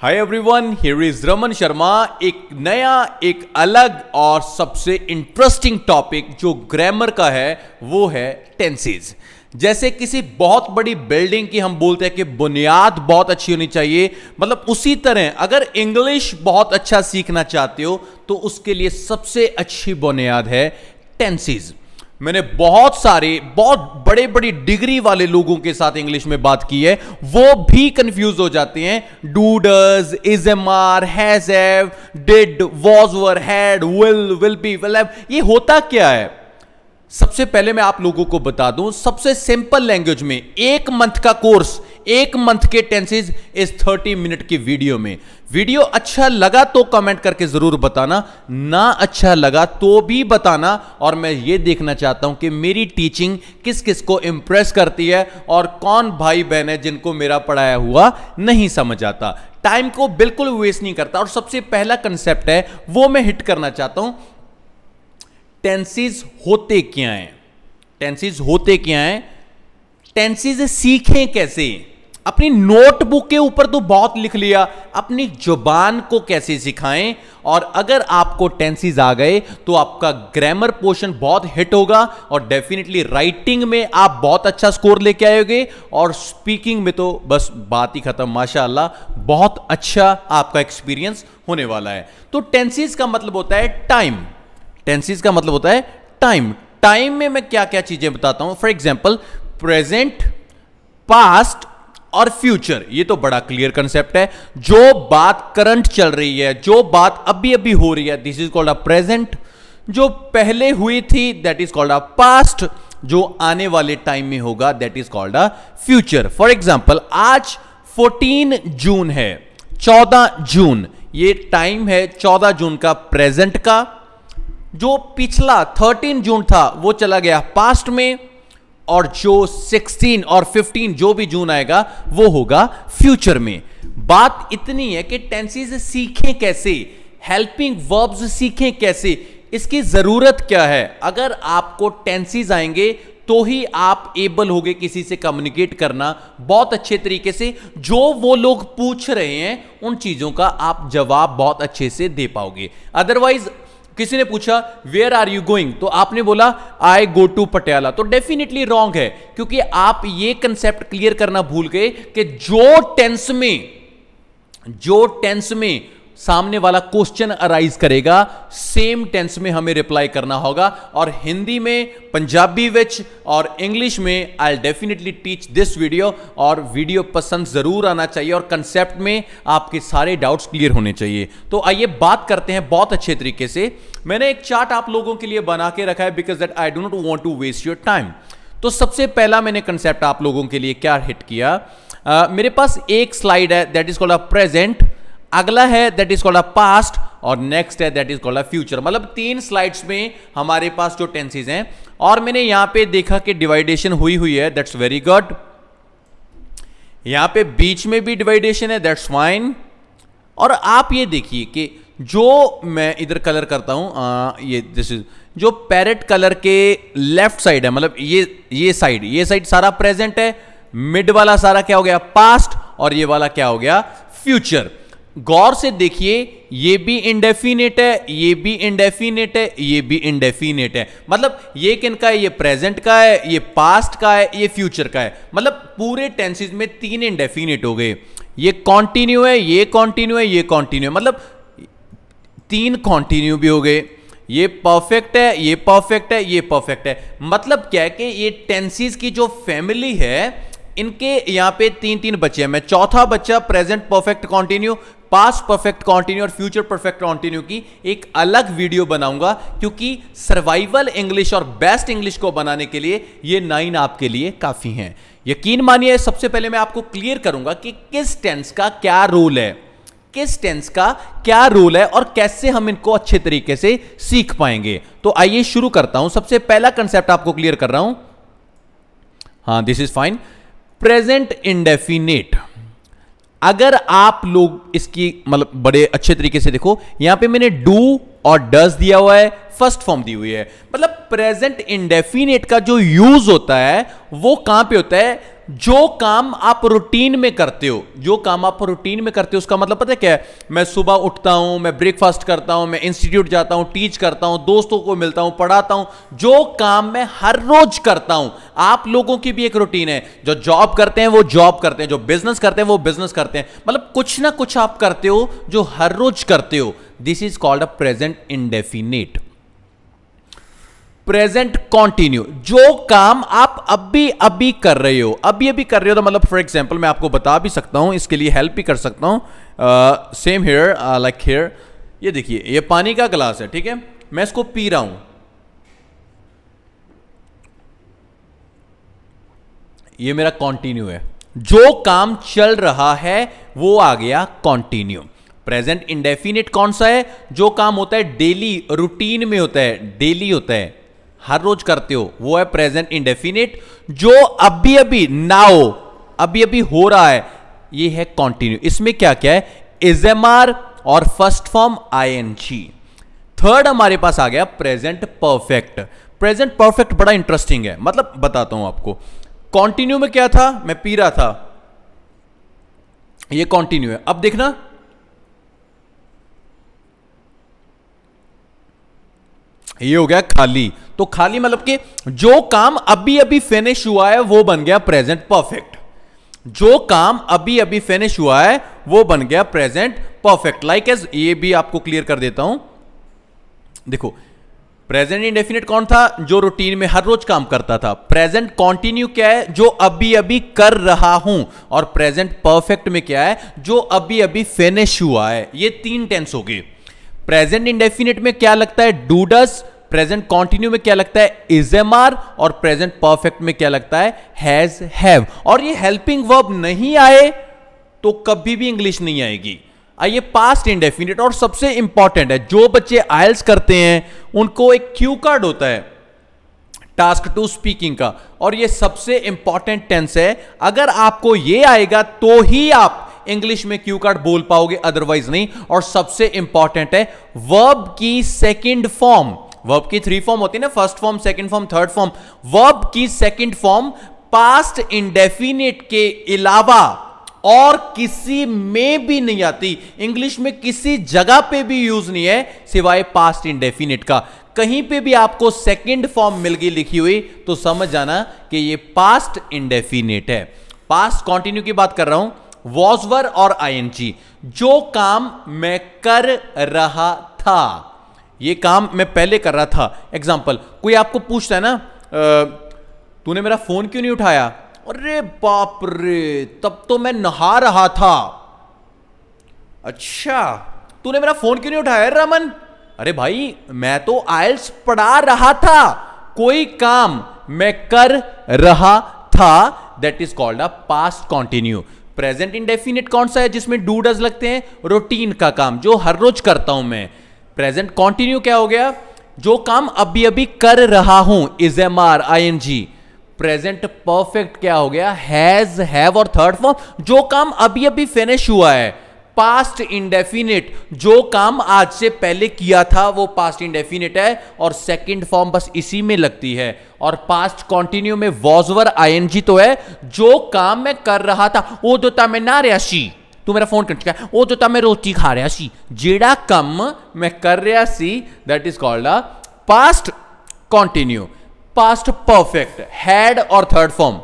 Hi everyone here is Raman Sharma एक नया एक अलग और सबसे इंटरेस्टिंग टॉपिक जो ग्रामर का है वो है टेंसेज जैसे किसी बहुत बड़ी बिल्डिंग की हम बोलते हैं कि बुनियाद बहुत अच्छी होनी चाहिए मतलब उसी तरह अगर इंग्लिश बहुत अच्छा सीखना चाहते हो तो उसके लिए सबसे अच्छी बुनियाद है टेंसेज मैंने बहुत सारे बहुत बड़े बड़े डिग्री वाले लोगों के साथ इंग्लिश में बात की है वो भी कंफ्यूज हो जाते हैं do does is am are has have did was were had will will be will have ये होता क्या है सबसे पहले मैं आप लोगों को बता दूं सबसे सिंपल लैंग्वेज में एक मंथ का कोर्स एक मंथ के टेंसेज इस थर्टी मिनट की वीडियो में वीडियो अच्छा लगा तो कमेंट करके जरूर बताना ना अच्छा लगा तो भी बताना और मैं ये देखना चाहता हूं कि मेरी टीचिंग किस किस को इंप्रेस करती है और कौन भाई बहन है जिनको मेरा पढ़ाया हुआ नहीं समझ आता टाइम को बिल्कुल वेस्ट नहीं करता और सबसे पहला कंसेप्ट है वो मैं हिट करना चाहता हूं टेंसेज होते क्या है टेंसेज होते क्या है टेंसेज सीखें कैसे अपनी नोटबुक के ऊपर तो बहुत लिख लिया अपनी जुबान को कैसे सिखाएं और अगर आपको टेंसिस आ गए तो आपका ग्रामर पोर्शन बहुत हिट होगा और डेफिनेटली राइटिंग में आप बहुत अच्छा स्कोर लेके आएंगे और स्पीकिंग में तो बस बात ही खत्म माशाल्लाह बहुत अच्छा आपका एक्सपीरियंस होने वाला है तो टेंसिस का मतलब होता है टाइम टेंसिस का मतलब होता है टाइम टाइम में मैं क्या क्या चीजें बताता हूं फॉर एग्जाम्पल प्रेजेंट पास्ट और फ्यूचर ये तो बड़ा क्लियर कंसेप्ट है जो बात करंट चल रही है जो बात अभी अभी हो रही है this is called a present जो पहले हुई थी that is called a past जो आने वाले टाइम में होगा that is called a future for example आज 14 जून है 14 जून ये टाइम है 14 जून का प्रेजेंट का जो पिछला 13 जून था वो चला गया पास्ट में और जो 16 और 15 जो भी जून आएगा वो होगा फ्यूचर में बात इतनी है कि टेंसेज सीखें कैसे हेल्पिंग वर्ब्स सीखें कैसे इसकी ज़रूरत क्या है अगर आपको टेंसेज आएंगे तो ही आप एबल होगे किसी से कम्युनिकेट करना बहुत अच्छे तरीके से जो वो लोग पूछ रहे हैं उन चीज़ों का आप जवाब बहुत अच्छे से दे पाओगे अदरवाइज किसी ने पूछा वेयर आर यू गोइंग तो आपने बोला आई गो टू पटियाला तो डेफिनेटली रॉन्ग है क्योंकि आप ये कंसेप्ट क्लियर करना भूल गए कि जो टेंस में जो टेंस में सामने वाला क्वेश्चन अराइज करेगा सेम टेंस में हमें रिप्लाई करना होगा और हिंदी में पंजाबी विच और इंग्लिश में I definitely teach this video और वीडियो पसंद जरूर आना चाहिए और कंसेप्ट में आपके सारे डाउट्स क्लियर होने चाहिए तो आइए बात करते हैं बहुत अच्छे तरीके से मैंने एक चार्ट आप लोगों के लिए बना के रखा है because that I don't want to waste your time तो सबसे पहला मैंने कंसेप्ट आप लोगों के लिए क्या हिट किया uh, मेरे पास एक स्लाइड है that is called a present अगला है that is called a past और नेक्स्ट है that is called a future मतलब तीन स्लाइड्स में हमारे पास जो टेंसेज हैं और मैंने यहां पे देखा कि डिवाइडेशन हुई हुई है दैट्स वेरी गुड यहां पे बीच में भी डिवाइडेशन है दैट्स वाइन और आप ये देखिए कि जो मैं इधर कलर करता हूं आ, ये दिस इज जो पैरेट कलर के लेफ्ट साइड है मतलब ये ये साइड ये साइड सारा प्रेजेंट है मिड वाला सारा क्या हो गया पास्ट और ये वाला क्या हो गया फ्यूचर गौर से देखिए ये भी इंडेफिनेट है ये भी इंडेफिनेट है ये भी इंडेफिनेट है मतलब ये किन का है ये प्रेजेंट का है ये पास्ट का है ये फ्यूचर का है मतलब पूरे टेंसेज में तीन इंडेफिनेट हो गए ये कॉन्टिन्यू है ये कॉन्टिन्यू है ये कॉन्टिन्यू है मतलब तीन कॉन्टिन्यू भी हो गए ये परफेक्ट है ये परफेक्ट है ये परफेक्ट है मतलब क्या है कि ये टेंसिस की जो फैमिली है इनके यहां पे तीन तीन बच्चे हैं मैं चौथा बच्चा present perfect continue past perfect continue और फ्यूचर परफेक्ट कॉन्टिन्यू की एक अलग वीडियो बनाऊंगा क्योंकि सर्वाइवल इंग्लिश और बेस्ट इंग्लिश को बनाने के लिए ये नाइन आपके लिए काफ़ी हैं यकीन मानिए सबसे पहले मैं आपको क्लियर करूंगा कि किस टेंस का क्या रोल है किस टेंस का क्या रोल है और कैसे हम इनको अच्छे तरीके से सीख पाएंगे तो आइए शुरू करता हूं सबसे पहला कंसेप्ट आपको क्लियर कर रहा हूं हां this is fine present indefinite अगर आप लोग इसकी मतलब बड़े अच्छे तरीके से देखो यहां पे मैंने डू और डस दिया हुआ है फर्स्ट फॉर्म दी हुई है मतलब प्रेजेंट इंडेफिनेट का जो यूज होता है वो कहां पे होता है जो काम आप रूटीन में करते हो जो काम आप रूटीन में करते हो उसका मतलब पता है क्या है मैं सुबह उठता हूं मैं ब्रेकफास्ट करता हूं मैं इंस्टीट्यूट जाता हूं टीच करता हूं दोस्तों को मिलता हूं पढ़ाता हूं जो काम मैं हर रोज करता हूं आप लोगों की भी एक रूटीन है जो जॉब करते हैं वो जॉब करते हैं जो बिजनेस करते हैं वो बिजनेस करते हैं मतलब कुछ ना कुछ आप करते हो जो हर रोज करते हो this is called a present indefinite present continue जो काम आप अभी अभी कर रहे हो अभी अभी कर रहे हो तो मतलब फॉर एग्जाम्पल मैं आपको बता भी सकता हूँ इसके लिए हेल्प भी कर सकता हूँ सेम हेयर लाइक हेयर ये देखिए ये पानी का ग्लास है ठीक है मैं इसको पी रहा हूँ ये मेरा कॉन्टिन्यू है जो काम चल रहा है वो आ गया कॉन्टिन्यू प्रेजेंट इंडेफिनिट कौन सा है जो काम होता है डेली रूटीन में होता है डेली होता है हर रोज करते हो वो है प्रेजेंट इंडेफिनेट जो अभी अभी नाउ अभी अभी हो रहा है ये है कॉन्टिन्यू इसमें क्या क्या है इज एम आर और first form I N G third हमारे पास आ गया प्रेजेंट परफेक्ट प्रेजेंट परफेक्ट बड़ा इंटरेस्टिंग है मतलब बताता हूं आपको कॉन्टिन्यू में क्या था मैं पी रहा था ये कॉन्टिन्यू है अब देखना ये हो गया खाली तो खाली मतलब कि जो काम अभी अभी फिनिश हुआ है वो बन गया प्रेजेंट परफेक्ट जो काम अभी अभी फिनिश हुआ है वो बन गया प्रेजेंट परफेक्ट लाइक एज ये भी आपको क्लियर कर देता हूं देखो प्रेजेंट इंडेफिनेट कौन था जो रूटीन में हर रोज काम करता था प्रेजेंट कॉन्टिन्यू क्या है जो अभी अभी कर रहा हूं और प्रेजेंट परफेक्ट में क्या है जो अभी अभी फिनिश हुआ है ये तीन टेंस हो गए प्रेजेंट इंडेफिनेट में क्या लगता है डूडस प्रेजेंट कॉन्टिन्यू में क्या लगता है इज एम आर और प्रेजेंट परफेक्ट में क्या लगता है हैज हैव और ये हेल्पिंग वर्ब नहीं आए तो कभी भी इंग्लिश नहीं आएगी आइए पास्ट इंडेफिनिट और सबसे इंपॉर्टेंट है जो बच्चे आयल्स करते हैं उनको एक क्यू कार्ड होता है टास्क टू स्पीकिंग का और ये सबसे इंपॉर्टेंट टेंस है अगर आपको ये आएगा तो ही आप इंग्लिश में क्यू कार्ड बोल पाओगे अदरवाइज नहीं और सबसे इंपॉर्टेंट है वर्ब की सेकेंड फॉर्म वर्ब की थ्री फॉर्म होती है ना first form second form third form verb की सेकंड फॉर्म पास्ट इंडेफिनेट के अलावा और किसी में भी नहीं आती इंग्लिश में किसी जगह पे भी यूज नहीं है सिवाय पास्ट इंडेफिनेट का कहीं पे भी आपको सेकंड फॉर्म मिल गई लिखी हुई तो समझ जाना कि ये पास्ट इंडेफिनेट है पास्ट कंटिन्यू की बात कर रहा हूं वॉजवर और आईएनजी जो काम मैं कर रहा था ये काम मैं पहले कर रहा था एग्जाम्पल कोई आपको पूछता है ना तूने मेरा फ़ोन क्यों नहीं उठाया अरे बाप रे तब तो मैं नहा रहा था अच्छा तूने मेरा फ़ोन क्यों नहीं उठाया रमन अरे भाई मैं तो आयल्स पढ़ा रहा था कोई काम मैं कर रहा था that is called a past continue present indefinite कौन सा है जिसमें डू डज लगते हैं रूटीन का काम जो हर रोज करता हूं मैं प्रेजेंट कॉन्टिन्यू क्या हो गया जो काम अभी अभी कर रहा हूं is am are I N G present perfect क्या हो गया हैज हैव और थर्ड फॉर्म जो काम अभी अभी फिनिश हुआ है पास्ट इंडेफिनिट जो काम आज से पहले किया था वो पास्ट इंडेफिनिट है और सेकंड फॉर्म बस इसी में लगती है और पास्ट कॉन्टिन्यू में वॉजवर जी तो है जो काम मैं कर रहा था वो तो तमिनार याशी ਤੂੰ ਮੇਰਾ ਫੋਨ ਕੱਟ ਚੁੱਕਾ ਉਹ ਤੋਂ ਤਾਂ ਮੈਂ ਰੋਟੀ ਖਾ ਰਿਹਾ ਸੀ ਜਿਹੜਾ ਕੰਮ ਮੈਂ ਕਰ ਰਿਹਾ ਸੀ that is called a past continue past perfect had অর third form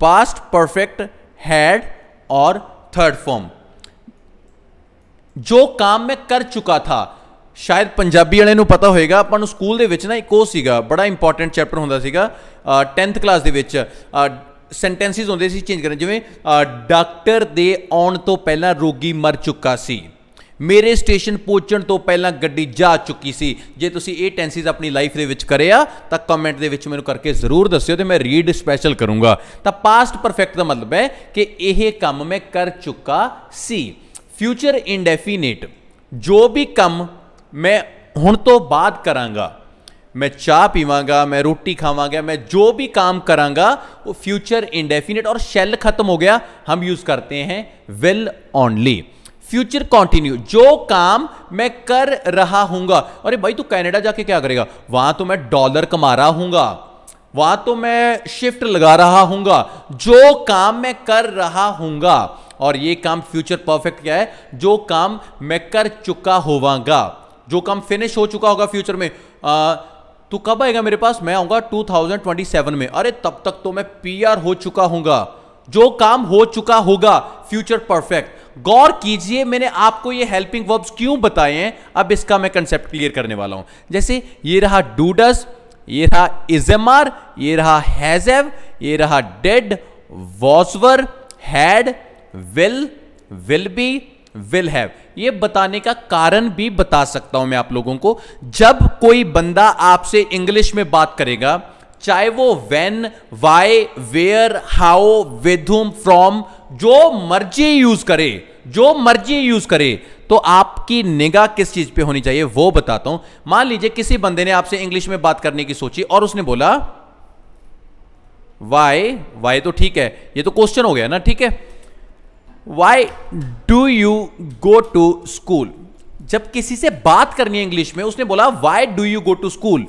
past perfect had অর ਥਰਡ ਫਾਰਮ ਜੋ ਕੰਮ ਮੈਂ ਕਰ ਚੁੱਕਾ ਥਾ ਸ਼ਾਇਦ ਪੰਜਾਬੀ ਵਾਲੇ ਨੂੰ ਪਤਾ ਹੋਵੇਗਾ ਆਪਾਂ ਨੂੰ ਸਕੂਲ ਦੇ ਵਿੱਚ ਨਾ ਇੱਕ ਉਹ ਸੀਗਾ ਬੜਾ ਇੰਪੋਰਟੈਂਟ ਚੈਪਟਰ ਹੁੰਦਾ ਸੀਗਾ 10th ਕਲਾਸ ਦੇ ਵਿੱਚ ਸੈਂਟੈਂਸਿਸ ਹੁੰਦੇ ਸੀ ਚੇਂਜ ਕਰਨ ਜਿਵੇਂ ਡਾਕਟਰ ਦੇ ਆਉਣ ਤੋਂ ਪਹਿਲਾਂ ਰੋਗੀ ਮਰ ਚੁੱਕਾ ਸੀ ਮੇਰੇ ਸਟੇਸ਼ਨ ਪਹੁੰਚਣ ਤੋਂ ਪਹਿਲਾਂ ਗੱਡੀ ਜਾ ਚੁੱਕੀ ਸੀ ਜੇ ਤੁਸੀਂ ਇਹ ਟੈਂਸਿਸ ਆਪਣੀ ਲਾਈਫ ਦੇ ਵਿੱਚ ਕਰਿਆ ਤਾਂ ਕਮੈਂਟ ਦੇ ਵਿੱਚ ਮੈਨੂੰ ਕਰਕੇ ਜ਼ਰੂਰ ਦੱਸਿਓ ਤੇ ਮੈਂ ਰੀਡ ਸਪੈਸ਼ਲ ਕਰੂੰਗਾ ਤਾਂ ਪਾਸਟ ਪਰਫੈਕਟ ਦਾ ਮਤਲਬ ਹੈ ਕਿ ਇਹ ਕੰਮ ਮੈਂ ਕਰ ਚੁੱਕਾ ਸੀ ਫਿਊਚਰ ਇਨਡੈਫੀਨਿਟ ਜੋ ਵੀ ਕੰਮ ਮੈਂ ਹੁਣ ਤੋਂ ਬਾਅਦ ਕਰਾਂਗਾ मैं चाह पीवागा मैं रोटी खावागा मैं जो भी काम करांगा वो फ्यूचर इनडेफिनेट और शेल खत्म हो गया हम यूज करते हैं विल ओनली फ्यूचर कॉन्टिन्यू जो काम मैं कर रहा हूंगा अरे भाई तू कैनेडा जाके क्या करेगा वहां तो मैं डॉलर कमा रहा हूंगा वहां तो मैं शिफ्ट लगा रहा हूंगा जो काम मैं कर रहा हूंगा और ये काम फ्यूचर परफेक्ट क्या है जो काम मैं कर चुका होवागा जो काम फिनिश हो चुका होगा फ्यूचर में आ, तो कब आएगा मेरे पास मैं आऊंगा 2027 में अरे तब तक तो मैं पीआर हो चुका हूँ जो काम हो चुका होगा फ्यूचर परफेक्ट गौर कीजिए मैंने आपको ये हेल्पिंग वर्ब्स क्यों बताए हैं अब इसका मैं कंसेप्ट क्लियर करने वाला हूं जैसे ये रहा डूडस ये रहा इजमार ये रहा हैजेव ये रहा did was were had will will be will have ये बताने का कारण भी बता सकता हूं मैं आप लोगों को जब कोई बंदा आपसे इंग्लिश में बात करेगा चाहे वो when why where how with from जो मर्जी यूज करे जो मर्जी यूज करे तो आपकी निगाह किस चीज पे होनी चाहिए वो बताता हूं मान लीजिए किसी बंदे ने आपसे इंग्लिश में बात करने की सोची और उसने बोला वाई वाई तो ठीक है ये तो क्वेश्चन हो गया ना ठीक है why do you go to school जब किसी से बात करनी है इंग्लिश में उसने बोला why do you go to school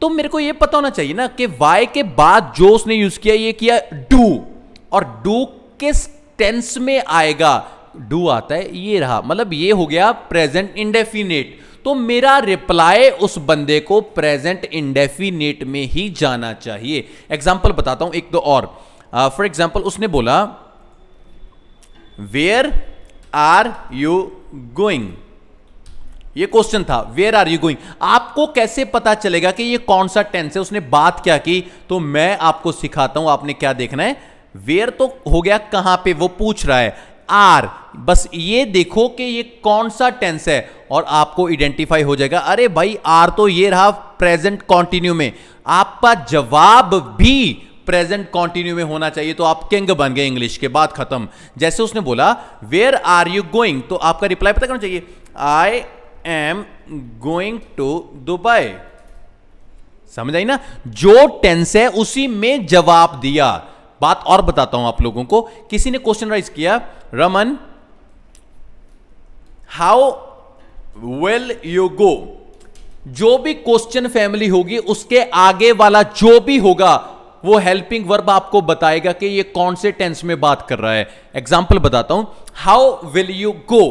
तो मेरे को यह पता होना चाहिए ना कि वाई के बाद जो उसने यूज किया ये किया डू और डू किस टेंस में आएगा डू आता है ये रहा मतलब ये हो गया प्रेजेंट इंडेफिनेट तो मेरा रिप्लाई उस बंदे को प्रेजेंट इंडेफिनेट में ही जाना चाहिए एग्जाम्पल बताता हूं एक दो और फॉर uh, एग्जाम्पल उसने बोला वेयर आर यू गोइंग ये क्वेश्चन था वेयर आर यू गोइंग आपको कैसे पता चलेगा कि ये कौन सा टेंस है उसने बात क्या की तो मैं आपको सिखाता हूं आपने क्या देखना है वेयर तो हो गया कहां पे वो पूछ रहा है आर बस ये देखो कि ये कौन सा टेंस है और आपको आइडेंटिफाई हो जाएगा अरे भाई आर तो ये रहा प्रेजेंट कॉन्टिन्यू में आपका जवाब भी प्रेजेंट कॉन्टिन्यू में होना चाहिए तो आप किंग बन गए इंग्लिश के बाद खत्म जैसे उसने बोला वेयर आर यू गोइंग तो आपका रिप्लाई पता करना चाहिए I am going to Dubai समझ आई ना जो टेंस है उसी में जवाब दिया बात और बताता हूं आप लोगों को किसी ने क्वेश्चन राइज किया Raman how well you go जो भी क्वेश्चन फैमिली होगी उसके आगे वाला जो भी होगा वो हेल्पिंग वर्ब आपको बताएगा कि ये कौन से टेंस में बात कर रहा है एग्जाम्पल बताता हूं how will you go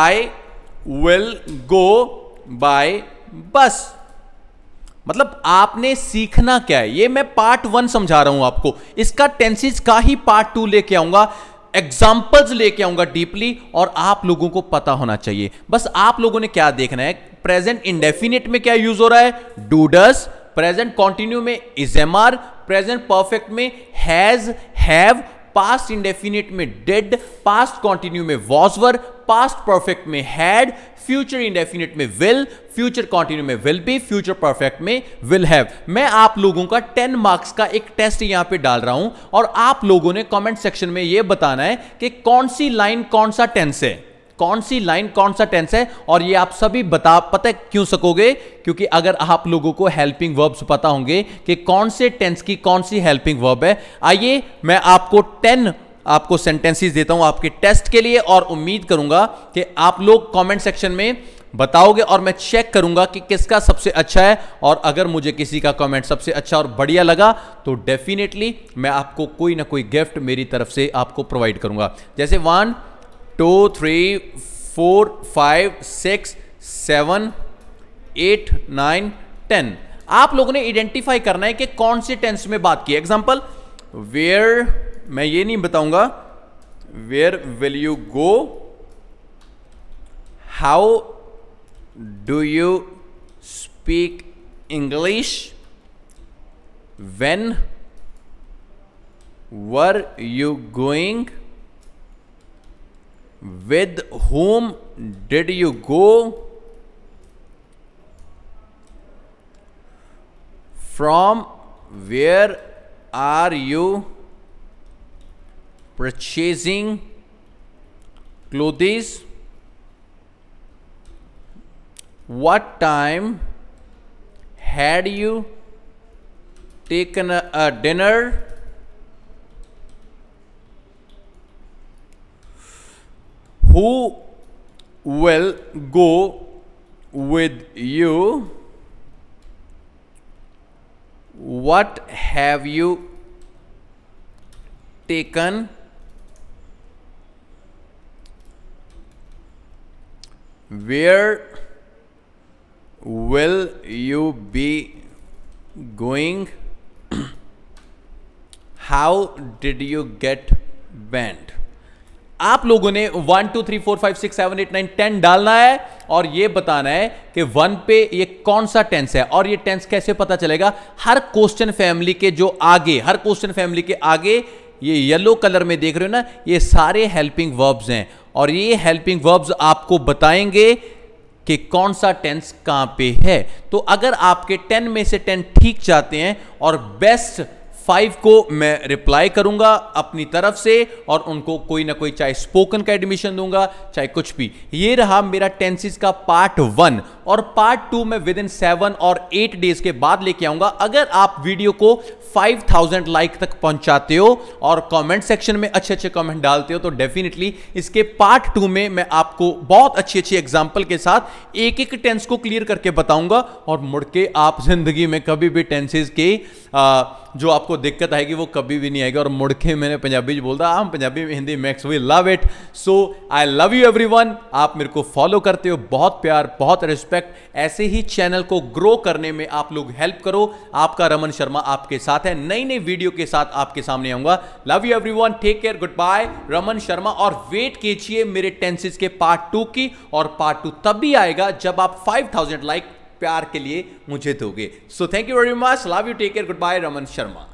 I will go by bus मतलब आपने सीखना क्या है ये मैं पार्ट वन समझा रहा हूं आपको इसका टेंसेज का ही पार्ट टू लेके आऊंगा एग्जाम्पल्स लेके आऊंगा डीपली और आप लोगों को पता होना चाहिए बस आप लोगों ने क्या देखना है प्रेजेंट इंडेफिनेट में क्या यूज हो रहा है डूडस प्रेजेंट कॉन्टिन्यू में is am are present perfect में हैज हैव पास्ट इंडेफिनिट में डेड पास्ट कॉन्टिन्यू में वॉजवर पास्ट परफेक्ट में हैड फ्यूचर इंडेफिनिट में विल फ्यूचर कॉन्टिन्यू में विल बी फ्यूचर परफेक्ट में विल हैव मैं आप लोगों का टेन मार्क्स का एक टेस्ट यहां पे डाल रहा हूं और आप लोगों ने कमेंट सेक्शन में यह बताना है कि कौन सी लाइन कौन सा टेंस है कौन सी लाइन कौन सा टेंस है और ये आप सभी बता पता क्यों सकोगे क्योंकि अगर आप लोगों को हेल्पिंग वर्ब्स पता होंगे कि कौन से टेंस की कौन सी हेल्पिंग वर्ब है आइए मैं आपको टेन आपको सेंटेंसेस देता हूं आपके टेस्ट के लिए और उम्मीद करूंगा कि आप लोग कमेंट सेक्शन में बताओगे और मैं चेक करूंगा कि किसका सबसे अच्छा है और अगर मुझे किसी का कमेंट सबसे अच्छा और बढ़िया लगा तो डेफिनेटली मैं आपको कोई ना कोई गिफ्ट मेरी तरफ से आपको प्रोवाइड करूंगा जैसे one two three four five six seven eight nine ten आप लोगों ने आइडेंटिफाई करना है कि कौन से टेंस में बात की एग्जाम्पल वेयर मैं ये नहीं बताऊंगा where will you go how do you speak English when were you going with whom did you go from where are you purchasing clothes what time had you taken a, a dinner who will go with you? What have you taken? Where will you be going? How did you get banned? आप लोगों ने one two three four five six seven eight nine ten डालना है और ये बताना है कि वन पे ये कौन सा टेंस है और ये टेंस कैसे पता चलेगा हर क्वेश्चन फैमिली के जो आगे हर क्वेश्चन फैमिली के आगे ये येलो कलर में देख रहे हो ना ये सारे हेल्पिंग वर्ब्स हैं और ये हेल्पिंग वर्ब्स आपको बताएंगे कि कौन सा टेंस कहां पे है तो अगर आपके टेन में से टेन ठीक जाते हैं और बेस्ट फाइव को मैं रिप्लाई करूंगा अपनी तरफ से और उनको कोई ना कोई चाहे स्पोकन का एडमिशन दूंगा चाहे कुछ भी ये रहा मेरा टेंसिस का पार्ट वन और पार्ट टू मैं विद इन सेवन और एट डेज के बाद लेके आऊंगा अगर आप वीडियो को 5000 लाइक तक पहुंचाते हो और कमेंट सेक्शन में अच्छे अच्छे कमेंट डालते हो तो डेफिनेटली इसके पार्ट टू में मैं आपको बहुत अच्छी अच्छी एग्जाम्पल के साथ एक एक टेंस को क्लियर करके बताऊंगा और मुड़के आप जिंदगी में कभी भी टेंसेज के आ, जो आपको दिक्कत आएगी वो कभी भी नहीं आएगी और मुड़के मैंने पंजाबी बोलता हम पंजाबी में Hindi mix we love it so I love you every आप मेरे को फॉलो करते हो बहुत प्यार बहुत रिस्पेक्ट ऐसे ही चैनल को ग्रो करने में आप लोग हेल्प करो आपका रमन शर्मा आपके साथ साथ है नई नई वीडियो के साथ आपके सामने आऊंगा love you everyone take care good bye Raman Sharma और वेट कीजिए मेरे टेंसिस के पार्ट टू की और पार्ट टू तब भी आएगा जब आप फाइव थाउजेंड लाइक प्यार के लिए मुझे दोगे so thank you very much love you take care good bye Raman Sharma